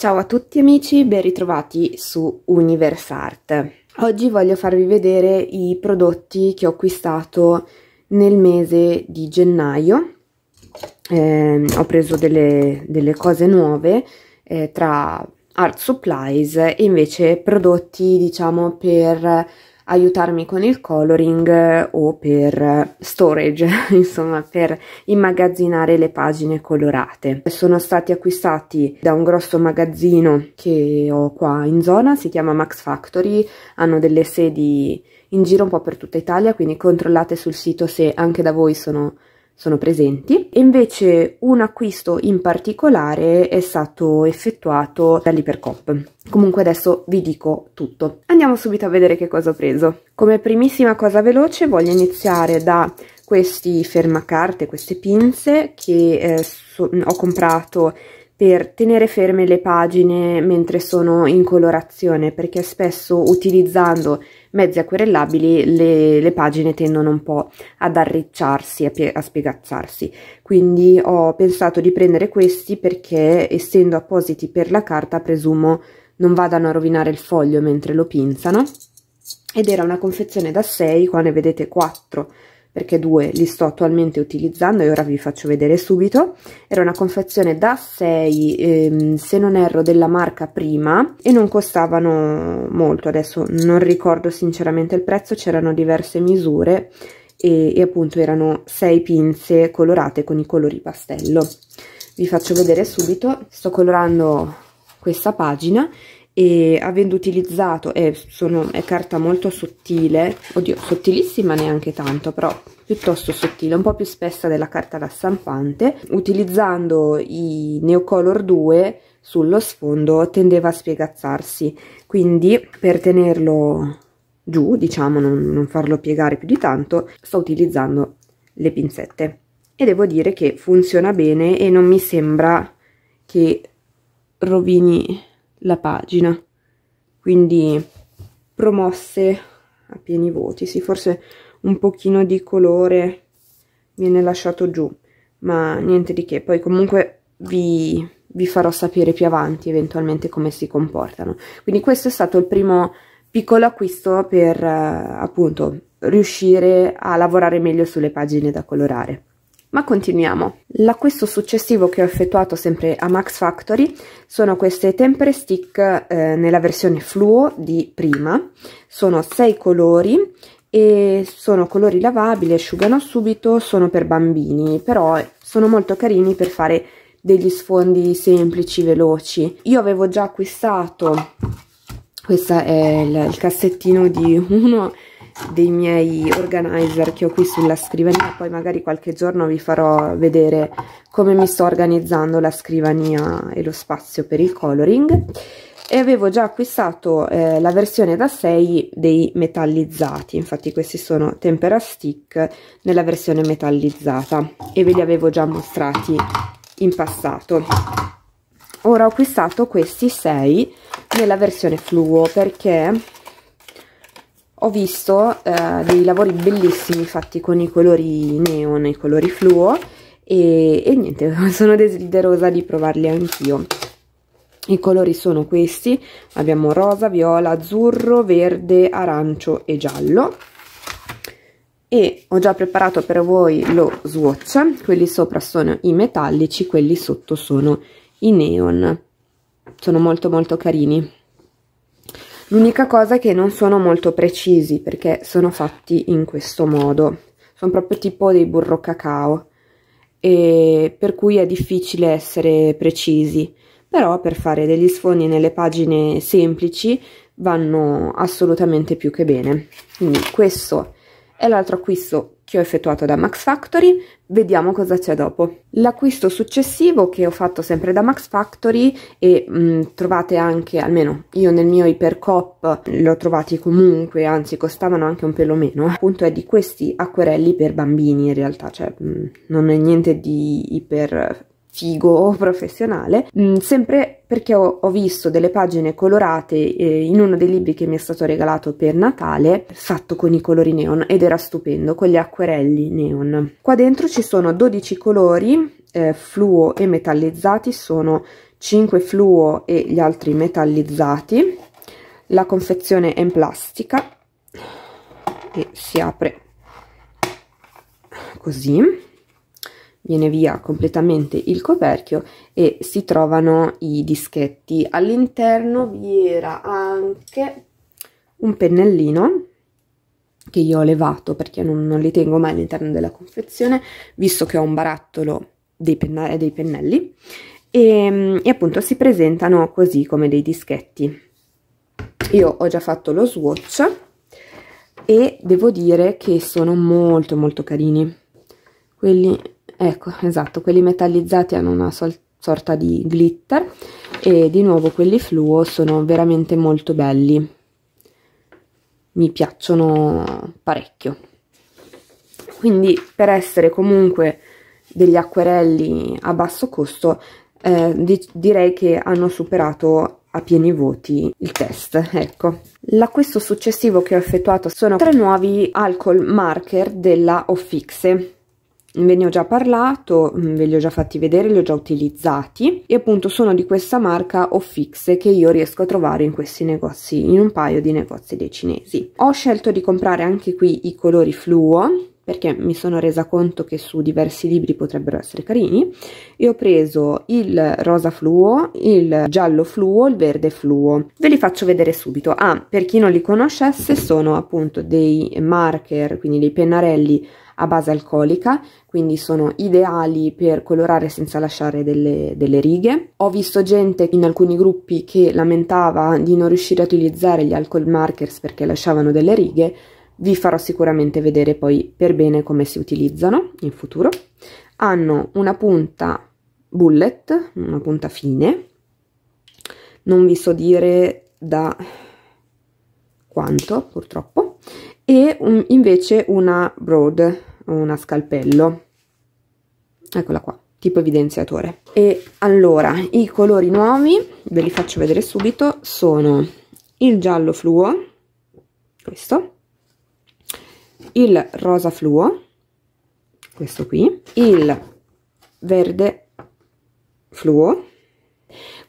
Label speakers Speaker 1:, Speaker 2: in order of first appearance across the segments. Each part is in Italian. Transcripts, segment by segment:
Speaker 1: Ciao a tutti amici, ben ritrovati su Universart. Oggi voglio farvi vedere i prodotti che ho acquistato nel mese di gennaio. Eh, ho preso delle, delle cose nuove eh, tra art supplies e invece prodotti diciamo per aiutarmi con il coloring o per storage, insomma per immagazzinare le pagine colorate. Sono stati acquistati da un grosso magazzino che ho qua in zona, si chiama Max Factory, hanno delle sedi in giro un po' per tutta Italia, quindi controllate sul sito se anche da voi sono sono presenti e invece un acquisto in particolare è stato effettuato dall'Ipercop. Comunque adesso vi dico tutto. Andiamo subito a vedere che cosa ho preso. Come primissima cosa veloce voglio iniziare da questi fermacarte, queste pinze che eh, so ho comprato per tenere ferme le pagine mentre sono in colorazione perché spesso utilizzando mezzi acquerellabili le, le pagine tendono un po' ad arricciarsi, a, a spiegazzarsi. Quindi ho pensato di prendere questi perché essendo appositi per la carta presumo non vadano a rovinare il foglio mentre lo pinzano ed era una confezione da 6, qua ne vedete 4 perché due li sto attualmente utilizzando e ora vi faccio vedere subito era una confezione da 6 ehm, se non erro della marca prima e non costavano molto adesso non ricordo sinceramente il prezzo c'erano diverse misure e, e appunto erano 6 pinze colorate con i colori pastello vi faccio vedere subito sto colorando questa pagina e avendo utilizzato è, sono, è carta molto sottile oddio sottilissima neanche tanto però piuttosto sottile un po' più spessa della carta da stampante utilizzando i Neocolor 2 sullo sfondo tendeva a spiegazzarsi quindi per tenerlo giù diciamo non, non farlo piegare più di tanto sto utilizzando le pinzette e devo dire che funziona bene e non mi sembra che rovini la pagina quindi promosse a pieni voti sì forse un pochino di colore viene lasciato giù ma niente di che poi comunque vi, vi farò sapere più avanti eventualmente come si comportano quindi questo è stato il primo piccolo acquisto per eh, appunto riuscire a lavorare meglio sulle pagine da colorare ma continuiamo. L'acquisto successivo che ho effettuato sempre a Max Factory sono queste tempere stick eh, nella versione fluo di prima. Sono sei colori e sono colori lavabili, asciugano subito, sono per bambini, però sono molto carini per fare degli sfondi semplici, veloci. Io avevo già acquistato, questo è il, il cassettino di uno dei miei organizer che ho qui sulla scrivania, poi magari qualche giorno vi farò vedere come mi sto organizzando la scrivania e lo spazio per il coloring e avevo già acquistato eh, la versione da 6 dei metallizzati infatti questi sono tempera stick nella versione metallizzata e ve li avevo già mostrati in passato ora ho acquistato questi 6 nella versione fluo perché ho visto eh, dei lavori bellissimi fatti con i colori neon e i colori fluo e, e niente, sono desiderosa di provarli anch'io. I colori sono questi, abbiamo rosa, viola, azzurro, verde, arancio e giallo. E ho già preparato per voi lo swatch, quelli sopra sono i metallici, quelli sotto sono i neon. Sono molto molto carini l'unica cosa è che non sono molto precisi perché sono fatti in questo modo sono proprio tipo dei burro cacao e per cui è difficile essere precisi però per fare degli sfondi nelle pagine semplici vanno assolutamente più che bene quindi questo è l'altro acquisto che ho effettuato da Max Factory, vediamo cosa c'è dopo. L'acquisto successivo che ho fatto sempre da Max Factory e mh, mm, trovate anche, almeno io nel mio Ipercop l'ho trovati comunque, anzi costavano anche un pelo meno, appunto è di questi acquerelli per bambini in realtà, cioè mh, mm, non è niente di iper figo professionale, mh, mm, sempre perché ho, ho, visto delle pagine colorate eh, in uno dei libri che mi è stato regalato per Natale, fatto con i colori neon ed era stupendo, con gli acquerelli neon. Qua dentro ci sono 12 colori eh, fluo e metallizzati, sono 5 fluo e gli altri metallizzati. La confezione è in plastica e si apre così viene via completamente il coperchio e si trovano i dischetti. All'interno vi era anche un pennellino che io ho levato perché non, non li tengo mai all'interno della confezione, visto che ho un barattolo dei, penne dei pennelli, e, e appunto si presentano così come dei dischetti. Io ho già fatto lo swatch e devo dire che sono molto molto carini. Quelli ecco esatto quelli metallizzati hanno una sorta di glitter e di nuovo quelli fluo sono veramente molto belli mi piacciono parecchio quindi per essere comunque degli acquerelli a basso costo eh, di direi che hanno superato a pieni voti il test ecco l'acquisto successivo che ho effettuato sono tre nuovi alcol marker della Offixe ve ne ho già parlato, mm, ve li ho già fatti vedere, li ho già utilizzati e appunto sono di questa marca Offix che io riesco a trovare in questi negozi, in un paio di negozi dei cinesi. Ho scelto di comprare anche qui i colori fluo perché mi sono resa conto che su diversi libri potrebbero essere carini e ho preso il rosa fluo, il giallo fluo, il verde fluo. Ve li faccio vedere subito. Ah, per chi non li conoscesse sono appunto dei marker, quindi dei pennarelli a base alcolica, quindi sono ideali per colorare senza lasciare delle, delle righe. Ho visto gente in alcuni gruppi che lamentava di non riuscire a utilizzare gli alcol markers perché lasciavano delle righe, vi farò sicuramente vedere poi per bene come si utilizzano in futuro. Hanno una punta bullet, una punta fine, non vi so dire da quanto purtroppo, e un, invece una broad una scalpello eccola qua tipo evidenziatore e allora i colori nuovi ve li faccio vedere subito sono il giallo fluo questo il rosa fluo questo qui il verde fluo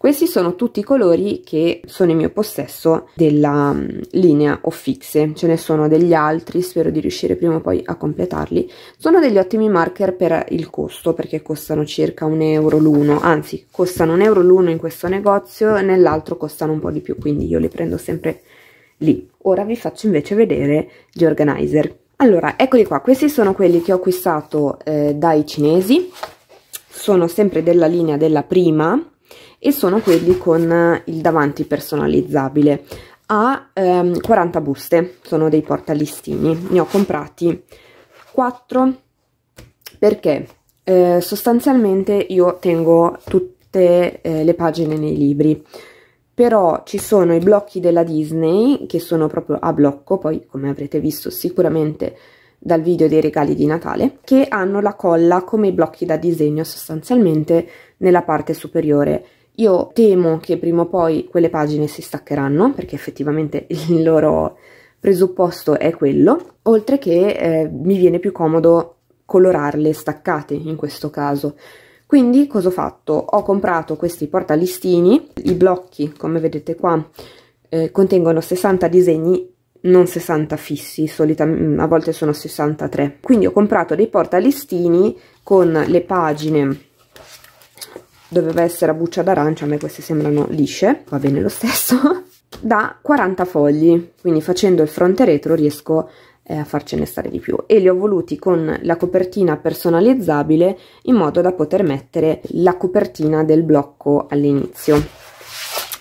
Speaker 1: questi sono tutti i colori che sono in mio possesso della mm, linea Offixe, ce ne sono degli altri, spero di riuscire prima o poi a completarli. Sono degli ottimi marker per il costo, perché costano circa un euro l'uno, anzi costano un euro l'uno in questo negozio, nell'altro costano un po' di più, quindi io li prendo sempre lì. Ora vi faccio invece vedere gli organizer. Allora, eccoli qua, questi sono quelli che ho acquistato eh, dai cinesi, sono sempre della linea della prima, e sono quelli con eh, il davanti personalizzabile a ehm, 40 buste sono dei portalistini ne ho comprati 4 perché eh, sostanzialmente io tengo tutte eh, le pagine nei libri però ci sono i blocchi della Disney che sono proprio a blocco poi come avrete visto sicuramente dal video dei regali di Natale, che hanno la colla come i blocchi da disegno sostanzialmente nella parte superiore io temo che prima o poi quelle pagine si staccheranno perché effettivamente il loro presupposto è quello, oltre che eh, mi viene più comodo colorarle staccate in questo caso. Quindi cosa ho fatto? Ho comprato questi portalistini, i blocchi come vedete qua eh, contengono 60 disegni, non 60 fissi, a volte sono 63. Quindi ho comprato dei portalistini con le pagine doveva essere a buccia d'arancia, a me queste sembrano lisce, va bene lo stesso, da 40 fogli, quindi facendo il fronte retro riesco eh, a farcene stare di più e li ho voluti con la copertina personalizzabile in modo da poter mettere la copertina del blocco all'inizio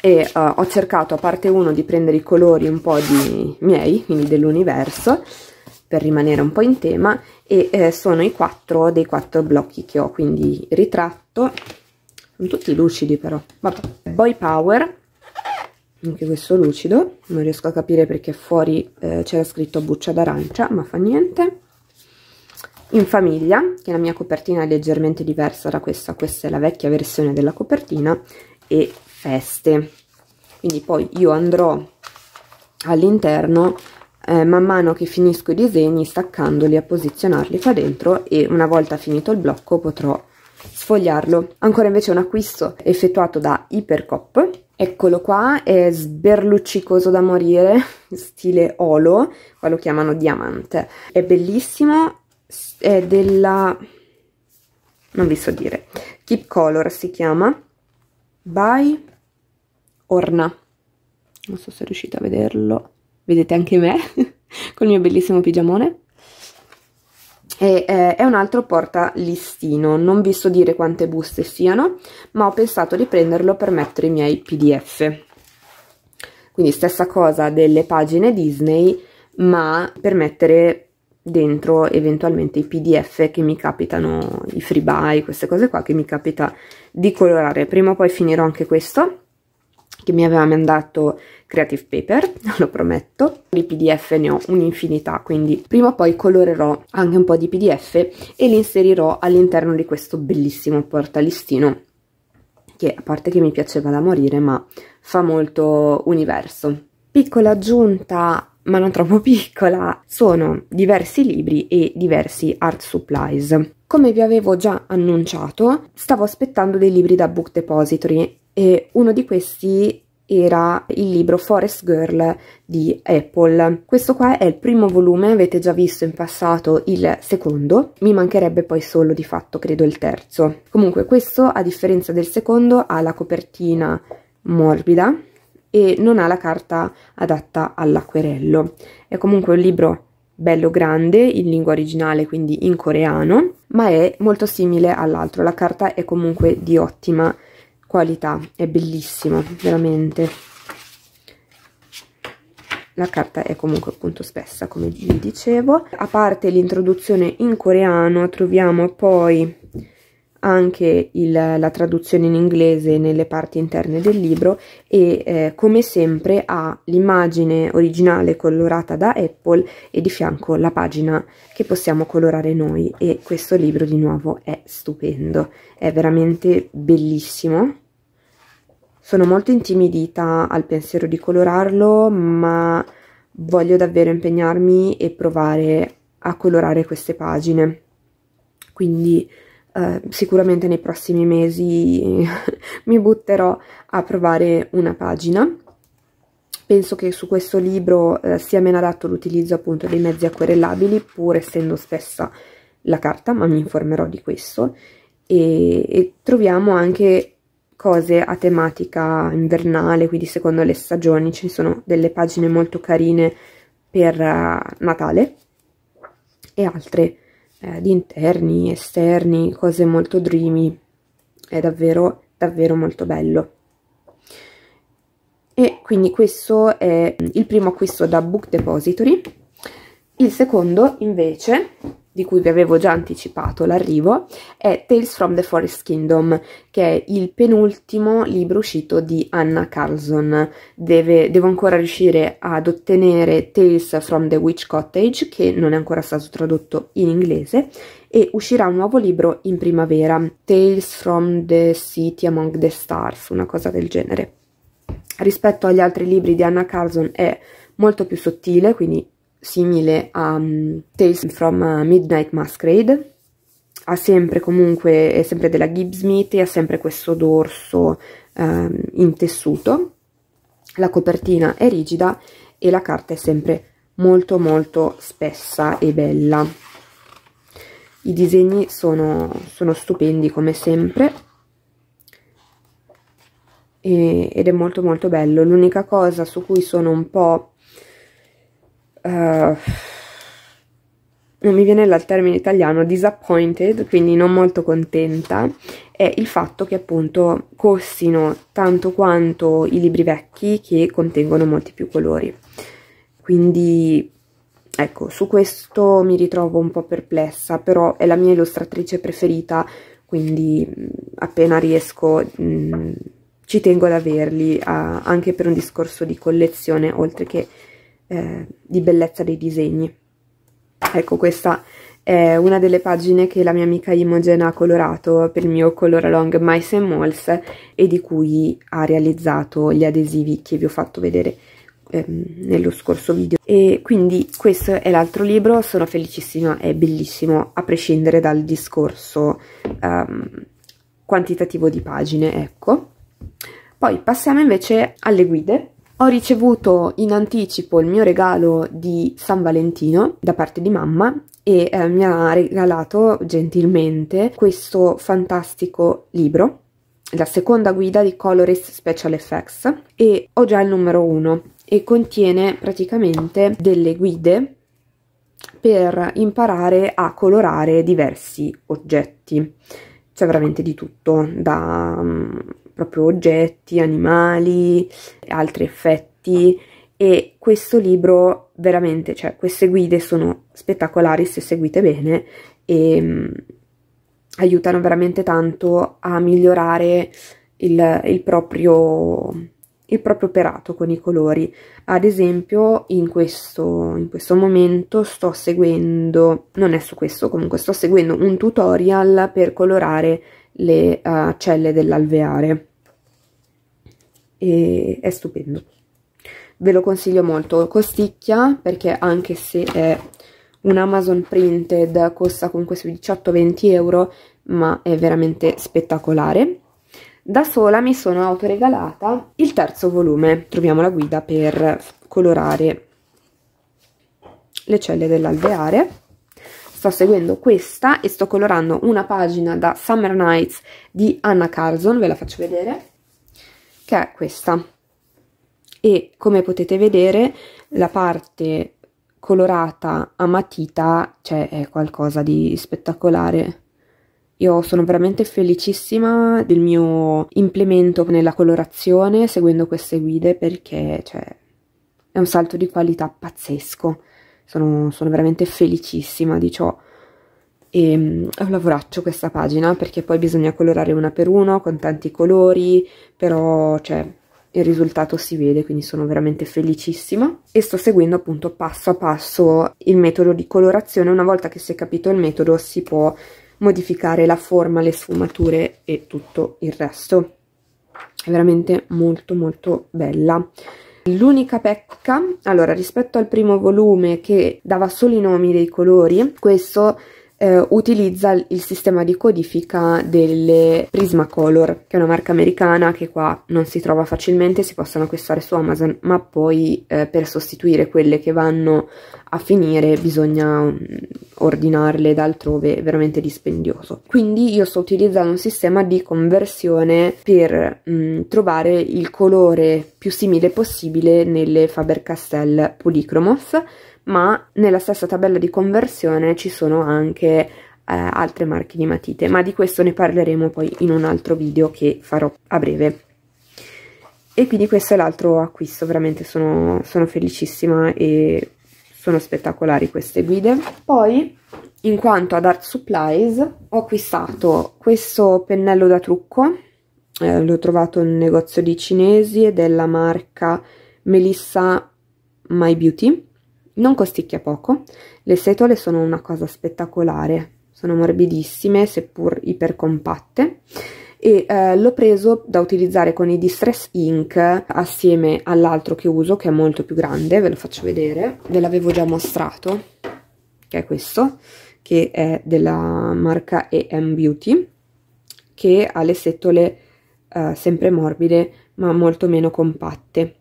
Speaker 1: e uh, ho cercato a parte uno di prendere i colori un po' di miei, quindi dell'universo, per rimanere un po' in tema, e eh, sono i quattro dei quattro blocchi che ho, quindi ritratto, sono tutti lucidi però vabbè boy power anche questo lucido non riesco a capire perché fuori eh, c'era scritto buccia d'arancia ma fa niente in famiglia che la mia copertina è leggermente diversa da questa questa è la vecchia versione della copertina e feste quindi poi io andrò all'interno eh, man mano che finisco i disegni staccandoli a posizionarli qua dentro e una volta finito il blocco potrò sfogliarlo. Ancora invece un acquisto effettuato da Hypercop. Eccolo qua, è sberluccicoso da morire, stile Olo, qua lo chiamano diamante. È bellissimo, è della... non vi so dire. Keep Color si chiama, by Orna. Non so se riuscite a vederlo, vedete anche me col mio bellissimo pigiamone e eh, è un altro porta listino non vi so dire quante buste siano ma ho pensato di prenderlo per mettere i miei pdf quindi stessa cosa delle pagine disney ma per mettere dentro eventualmente i pdf che mi capitano i free buy queste cose qua che mi capita di colorare prima o poi finirò anche questo che mi aveva mandato Creative Paper, lo prometto. Di PDF ne ho un'infinità, quindi prima o poi colorerò anche un po' di PDF e li inserirò all'interno di questo bellissimo portalistino che a parte che mi piaceva da morire, ma fa molto universo. Piccola aggiunta ma non troppo piccola, sono diversi libri e diversi art supplies. Come vi avevo già annunciato, stavo aspettando dei libri da Book Depository e uno di questi era il libro Forest Girl di Apple. Questo qua è il primo volume, avete già visto in passato il secondo, mi mancherebbe poi solo di fatto credo il terzo. Comunque questo a differenza del secondo ha la copertina morbida e non ha la carta adatta all'acquerello. È comunque un libro bello grande in lingua originale, quindi in coreano, ma è molto simile all'altro. La carta è comunque di ottima qualità è bellissimo veramente la carta è comunque appunto spessa come vi dicevo a parte l'introduzione in coreano troviamo poi anche il, la traduzione in inglese nelle parti interne del libro e eh, come sempre ha l'immagine originale colorata da Apple e di fianco la pagina che possiamo colorare noi e questo libro di nuovo è stupendo, è veramente bellissimo. Sono molto intimidita al pensiero di colorarlo ma voglio davvero impegnarmi e provare a colorare queste pagine. Quindi eh, sicuramente nei prossimi mesi mi butterò a provare una pagina penso che su questo libro eh, sia meno adatto l'utilizzo appunto dei mezzi acquerellabili pur essendo spessa la carta ma mi informerò di questo e, e troviamo anche cose a tematica invernale quindi secondo le stagioni ci sono delle pagine molto carine per uh, Natale e altre eh, di interni, esterni, cose molto dreamy, è davvero, davvero molto bello. E quindi questo è il primo acquisto da Book Depository. Il secondo invece di cui vi avevo già anticipato l'arrivo, è Tales from the Forest Kingdom, che è il penultimo libro uscito di Anna Carlson. Deve, devo ancora riuscire ad ottenere Tales from the Witch Cottage, che non è ancora stato tradotto in inglese, e uscirà un nuovo libro in primavera, Tales from the City Among the Stars, una cosa del genere. Rispetto agli altri libri di Anna Carlson è molto più sottile, quindi simile a um, Tales from uh, Midnight Masquerade ha sempre comunque, è sempre della Gibbs Gibbsmith e ha sempre questo dorso um, ehm, in tessuto la copertina è rigida e la carta è sempre molto molto spessa e bella i disegni sono, sono stupendi come sempre e, ed è molto molto bello l'unica cosa su cui sono un po' Eh, non mi viene il termine italiano, disappointed, quindi non molto contenta, è il fatto che appunto costino tanto quanto i libri vecchi che contengono molti più colori. Quindi ecco, su questo mi ritrovo un po' perplessa, però è la mia illustratrice preferita, quindi appena riesco mh, ci tengo ad averli, a, anche per un discorso di collezione, oltre che eh, di bellezza dei disegni. Ecco, questa è una delle pagine che la mia amica Imogen ha colorato per il mio Color Along Mice and Malls e di cui ha realizzato gli adesivi che vi ho fatto vedere ehm, nello scorso video e quindi questo è l'altro libro sono felicissima è bellissimo a prescindere dal discorso ehm, quantitativo di pagine ecco poi passiamo invece alle guide ho ricevuto in anticipo il mio regalo di San Valentino da parte di mamma e eh, mi ha regalato gentilmente questo fantastico libro, la seconda guida di Colorist Special Effects e ho già il numero uno e contiene praticamente delle guide per imparare a colorare diversi oggetti. C'è veramente di tutto, da mm, proprio oggetti, animali, altri effetti e questo libro veramente, cioè queste guide sono spettacolari se seguite bene e mh, mm, aiutano veramente tanto a migliorare il, il proprio il proprio operato con i colori. Ad esempio in questo, in questo momento sto seguendo, non è su questo comunque, sto seguendo un tutorial per colorare le uh, celle dell'alveare e è stupendo ve lo consiglio molto costicchia perché anche se è un Amazon printed costa comunque sui 18-20 euro ma è veramente spettacolare da sola mi sono autoregalata il terzo volume troviamo la guida per colorare le celle dell'alveare sto seguendo questa e sto colorando una pagina da Summer Nights di Anna Carson ve la faccio vedere che è questa e come potete vedere la parte colorata a matita cioè è qualcosa di spettacolare io sono veramente felicissima del mio implemento nella colorazione seguendo queste guide perché cioè, è un salto di qualità pazzesco sono, sono veramente felicissima di ciò e mm, ho lavoraccio questa pagina perché poi bisogna colorare una per uno con tanti colori però cioè, il risultato si vede quindi sono veramente felicissima e sto seguendo appunto passo a passo il metodo di colorazione una volta che si è capito il metodo si può modificare la forma, le sfumature e tutto il resto è veramente molto molto bella L'unica pecca, allora rispetto al primo volume che dava solo i nomi dei colori, questo eh, utilizza il sistema di codifica delle Prismacolor, che è una marca americana che qua non si trova facilmente, si possono acquistare su Amazon, ma poi eh, per sostituire quelle che vanno a finire bisogna mm, ordinarle da altrove, è veramente dispendioso. Quindi io sto utilizzando un sistema di conversione per mh, mm, trovare il colore più simile possibile nelle Faber-Castell Polychromos, ma nella stessa tabella di conversione ci sono anche eh, altre marche di matite, ma di questo ne parleremo poi in un altro video che farò a breve. E quindi questo è l'altro acquisto, veramente sono, sono felicissima e sono spettacolari queste guide. Poi, in quanto ad Art Supplies, ho acquistato questo pennello da trucco, eh, l'ho trovato in un negozio di cinesi, è della marca Melissa My Beauty, non costicchia poco, le setole sono una cosa spettacolare, sono morbidissime seppur ipercompatte e eh, l'ho preso da utilizzare con i Distress Ink assieme all'altro che uso che è molto più grande, ve lo faccio vedere, ve l'avevo già mostrato, che è questo, che è della marca EM Beauty, che ha le setole eh, sempre morbide ma molto meno compatte.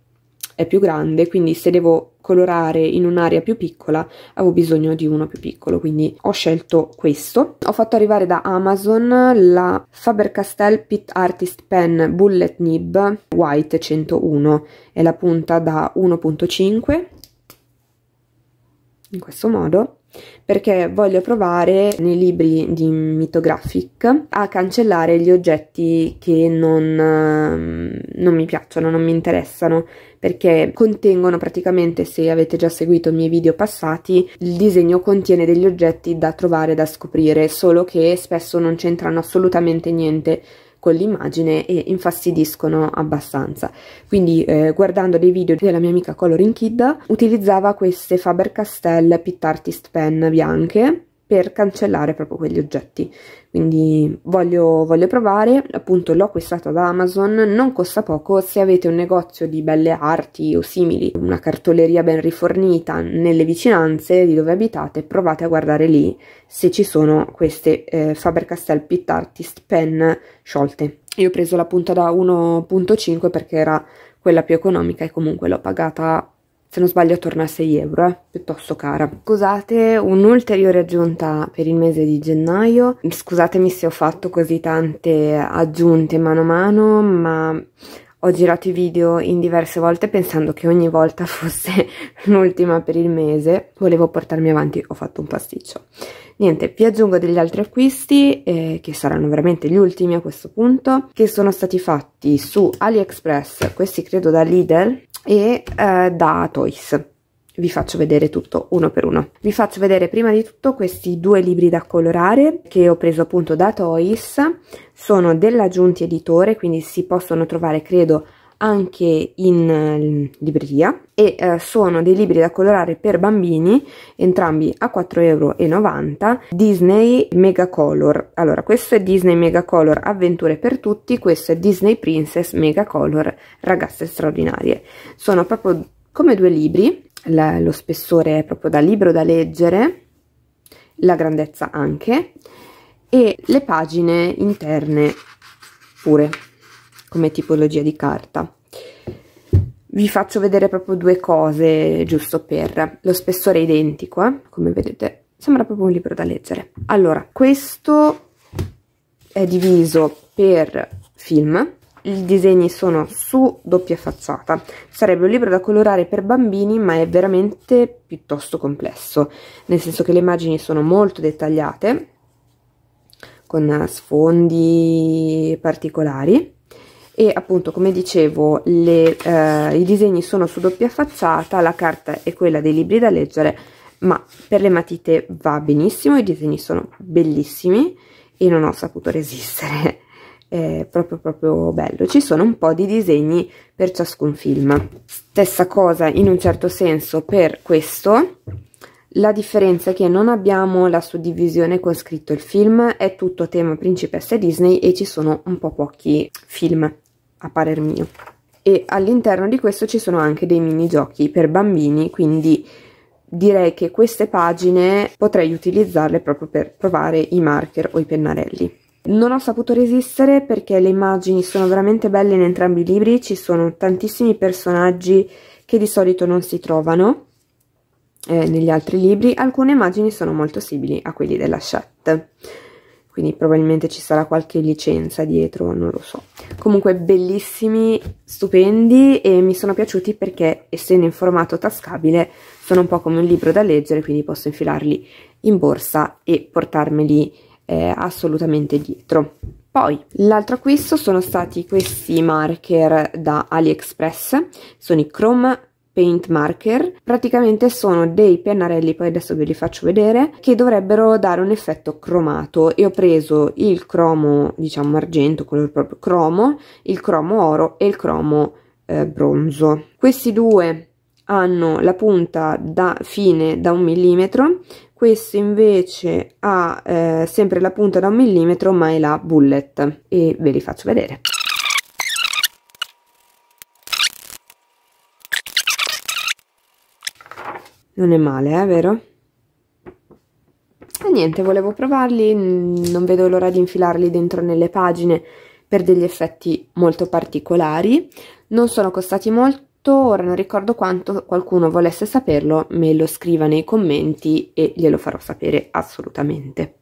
Speaker 1: È più grande, quindi se devo colorare in un'area più piccola avevo bisogno di uno più piccolo, quindi ho scelto questo. Ho fatto arrivare da Amazon la Faber-Castell Pit Artist Pen Bullet Nib White 101, è la punta da 1.5 in questo modo perché voglio provare nei libri di Mythographic a cancellare gli oggetti che non, ehm, non, mi piacciono, non mi interessano perché contengono praticamente, se avete già seguito i miei video passati, il disegno contiene degli oggetti da trovare, da scoprire, solo che spesso non c'entrano assolutamente niente con l'immagine e infastidiscono abbastanza. Quindi eh, guardando dei video della mia amica Coloring Kid utilizzava queste Faber-Castell Pitt Artist Pen bianche per cancellare proprio quegli oggetti. Quindi voglio, voglio provare, appunto l'ho acquistata da Amazon, non costa poco, se avete un negozio di belle arti o simili, una cartoleria ben rifornita nelle vicinanze di dove abitate, provate a guardare lì se ci sono queste eh, Faber-Castell Pit Artist Pen sciolte. Io ho preso la punta da 1.5 perché era quella più economica e comunque l'ho pagata se non sbaglio torna a 6 euro, eh? piuttosto cara. Scusate, un'ulteriore aggiunta per il mese di gennaio, scusatemi se ho fatto così tante aggiunte mano a mano, ma ho girato i video in diverse volte pensando che ogni volta fosse l'ultima per il mese, volevo portarmi avanti, ho fatto un pasticcio. Niente, vi aggiungo degli altri acquisti, eh, che saranno veramente gli ultimi a questo punto, che sono stati fatti su AliExpress, questi credo da Lidl, e eh, da Toys. Vi faccio vedere tutto uno per uno. Vi faccio vedere prima di tutto questi due libri da colorare che ho preso appunto da Toys. Sono della Giunti Editore, quindi si possono trovare credo anche eh, in libreria e eh, sono dei libri da colorare per bambini, entrambi a 4,90 euro, Disney Mega Color. Allora, questo è Disney Mega Color Avventure per tutti, questo è Disney Princess Mega Color Ragazze straordinarie. Sono proprio come due libri, lo spessore è proprio da libro da leggere, la grandezza anche e le pagine interne pure come tipologia di carta vi faccio vedere proprio due cose giusto per lo spessore identico eh? come vedete sembra proprio un libro da leggere allora questo è diviso per film i disegni sono su doppia facciata sarebbe un libro da colorare per bambini ma è veramente piuttosto complesso nel senso che le immagini sono molto dettagliate con sfondi particolari e appunto come dicevo le, eh, i disegni sono su doppia facciata, la carta è quella dei libri da leggere ma per le matite va benissimo, i disegni sono bellissimi e non ho saputo resistere, è proprio proprio bello. Ci sono un po' di disegni per ciascun film. Stessa cosa in un certo senso per questo, la differenza è che non abbiamo la suddivisione con scritto il film, è tutto tema principessa Disney e ci sono un po' pochi film a parer mio. E all'interno di questo ci sono anche dei mini giochi per bambini, quindi direi che queste pagine potrei utilizzarle proprio per provare i marker o i pennarelli. Non ho saputo resistere perché le immagini sono veramente belle in entrambi i libri, ci sono tantissimi personaggi che di solito non si trovano eh, negli altri libri, alcune immagini sono molto simili a quelli della chat quindi probabilmente ci sarà qualche licenza dietro, non lo so. Comunque bellissimi, stupendi e mi sono piaciuti perché essendo in formato tascabile sono un po' come un libro da leggere, quindi posso infilarli in borsa e portarmeli eh, assolutamente dietro. Poi l'altro acquisto sono stati questi marker da AliExpress, sono i Chrome paint marker praticamente sono dei pennarelli poi adesso ve li faccio vedere che dovrebbero dare un effetto cromato e ho preso il cromo diciamo argento quello proprio cromo il cromo oro e il cromo eh, bronzo questi due hanno la punta da fine da un millimetro questo invece ha eh, sempre la punta da un millimetro ma è la bullet e ve li faccio vedere non è male, eh, vero? E niente, volevo provarli, non vedo l'ora di infilarli dentro nelle pagine per degli effetti molto particolari. Non sono costati molto, ora non ricordo quanto, qualcuno volesse saperlo me lo scriva nei commenti e glielo farò sapere assolutamente.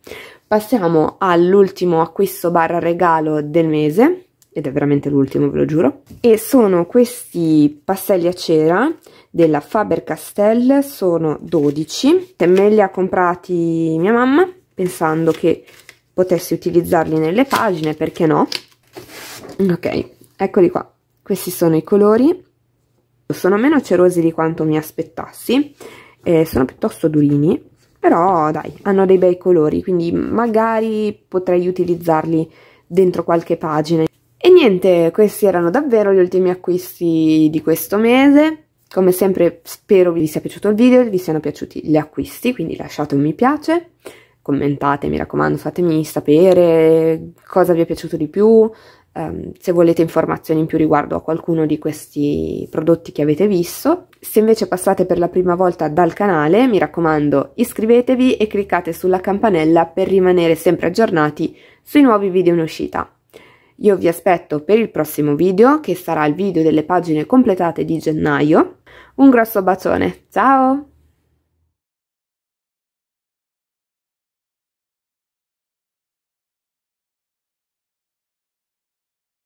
Speaker 1: Passiamo all'ultimo acquisto barra regalo del mese, ed è veramente l'ultimo ve lo giuro, e sono questi pastelli a cera della Faber-Castell sono 12 me li ha comprati mia mamma pensando che potessi utilizzarli nelle pagine perché no ok eccoli qua questi sono i colori sono meno cerosi di quanto mi aspettassi eh, sono piuttosto durini però dai hanno dei bei colori quindi magari potrei utilizzarli dentro qualche pagina e niente questi erano davvero gli ultimi acquisti di questo mese come sempre spero vi sia piaciuto il video, vi siano piaciuti gli acquisti, quindi lasciate un mi piace, commentate, mi raccomando, fatemi sapere cosa vi è piaciuto di più, ehm, se volete informazioni in più riguardo a qualcuno di questi prodotti che avete visto. Se invece passate per la prima volta dal canale, mi raccomando, iscrivetevi e cliccate sulla campanella per rimanere sempre aggiornati sui nuovi video in uscita. Io vi aspetto per il prossimo video, che sarà il video delle pagine completate di gennaio. Un grosso bacione, ciao!